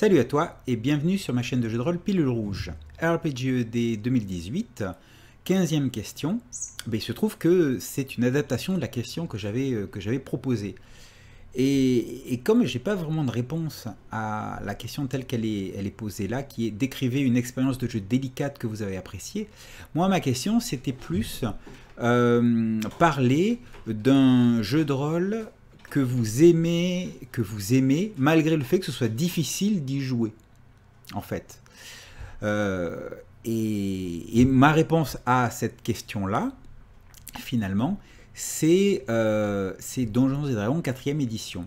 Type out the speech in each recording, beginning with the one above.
Salut à toi et bienvenue sur ma chaîne de jeux de rôle Pilule Rouge. RPGED 2018, 15e question. Ben, il se trouve que c'est une adaptation de la question euh, que j'avais proposée. Et, et comme j'ai pas vraiment de réponse à la question telle qu'elle est, elle est posée là, qui est décrivez une expérience de jeu délicate que vous avez appréciée, moi ma question c'était plus euh, parler d'un jeu de rôle que vous aimez, que vous aimez, malgré le fait que ce soit difficile d'y jouer, en fait. Euh, et, ma réponse à cette question-là, finalement, c'est euh, Donjons et Dragons 4 édition.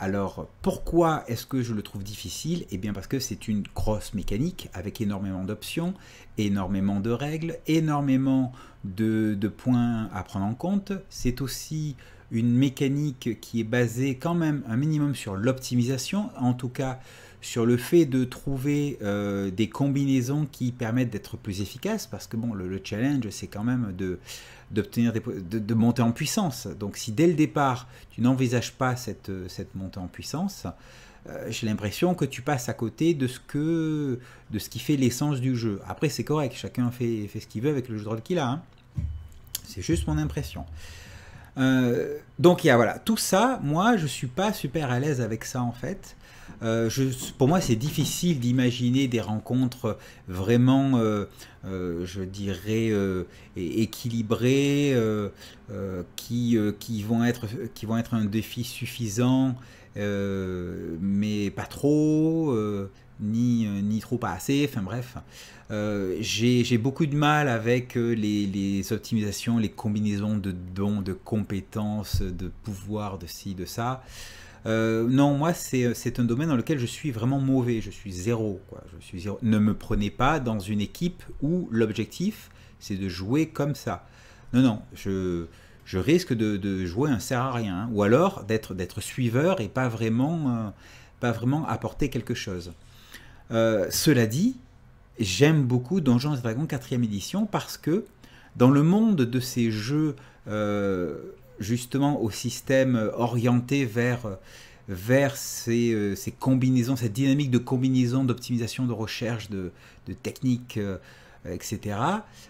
Alors pourquoi est-ce que je le trouve difficile Eh bien parce que c'est une grosse mécanique avec énormément d'options, énormément de règles, énormément de, de, points à prendre en compte. C'est aussi une mécanique qui est basée quand même un minimum sur l'optimisation, en tout cas sur le fait de trouver euh, des combinaisons qui permettent d'être plus efficaces, parce que bon, le, challenge, c'est quand même de, d'obtenir de, monter en puissance. Donc si dès le départ, tu n'envisages pas cette, montée en puissance, euh, j'ai l'impression que tu passes à côté de ce, que, de ce qui fait l'essence du jeu. Après, c'est correct, chacun fait, fait ce qu'il veut avec le jeu de rôle qu'il a. Hein. C'est juste mon impression. Euh, donc il y a voilà tout ça. Moi, je suis pas super à l'aise avec ça en fait. Euh, je, pour moi, c'est difficile d'imaginer des rencontres vraiment, euh, je dirais, équilibrées, qui, qui, vont être, qui vont être un défi suffisant, mais pas trop, ni, trop pas assez, enfin bref. Euh, j'ai beaucoup de mal avec euh, les, optimisations, les combinaisons de dons, de compétences, de pouvoirs, de ci, de ça. Euh, non, moi, c'est un domaine dans lequel je suis vraiment mauvais. Je suis zéro. Quoi. Je suis zéro. Ne me prenez pas dans une équipe où l'objectif, c'est de jouer comme ça. Non, non, je, risque de, jouer un sert à rien. Hein, ou alors d'être suiveur et pas vraiment, pas vraiment apporter quelque chose. Euh, cela dit, j'aime beaucoup Donjons et Dragons 4 édition parce que dans le monde de ces jeux euh, justement au système orienté vers, vers ces, euh, combinaisons, cette dynamique de combinaison, d'optimisation, de recherche, de, de techniques, euh, etc.,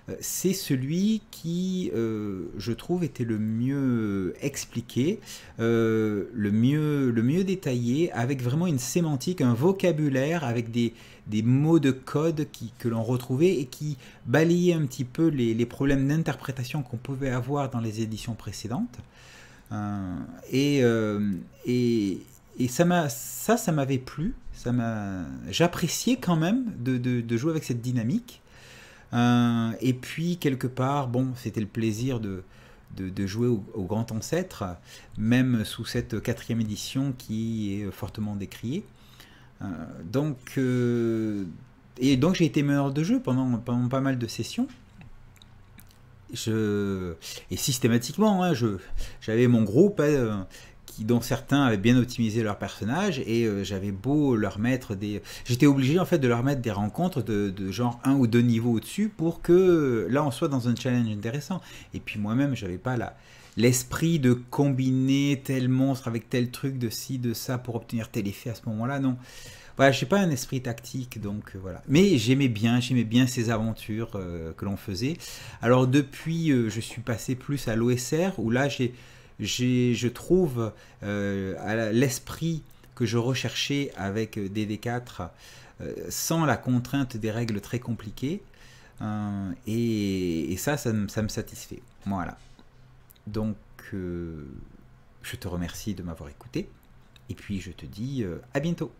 euh, c'est celui qui, euh, je trouve, était le mieux expliqué, le, mieux, détaillé, avec vraiment une sémantique, un vocabulaire, avec des, mots de code que l'on retrouvait et qui balayait un petit peu les, problèmes d'interprétation qu'on pouvait avoir dans les éditions précédentes. et, ça ça m'avait plu ça j'appréciais quand même de, jouer avec cette dynamique euh, et puis, quelque part, bon, c'était le plaisir de, de, jouer au, grand ancêtre, même sous cette quatrième édition qui est fortement décriée. Euh, donc, euh, et donc j'ai été meneur de jeu pendant, pas mal de sessions. et systématiquement, hein, j'avais mon groupe, hein, dont certains avaient bien optimisé leur personnage et euh, j'avais beau leur mettre des... J'étais obligé en fait de leur mettre des rencontres de, de genre un ou deux niveaux au-dessus pour que euh, là on soit dans un challenge intéressant. Et puis moi-même j'avais pas la l'esprit de combiner tel monstre avec tel truc de ci, de ça pour obtenir tel effet à ce moment-là, non. Voilà, j'ai pas un esprit tactique, donc euh, voilà. Mais j'aimais bien, j'aimais bien ces aventures que l'on faisait. Alors depuis, je suis passé plus à l'OSR, où là j'ai je trouve euh, l'esprit que je recherchais avec DD4 euh, sans la contrainte des règles très compliquées. Euh, et, ça, ça me satisfait. Voilà. Donc, je te remercie de m'avoir écouté. Et puis, je te dis à bientôt.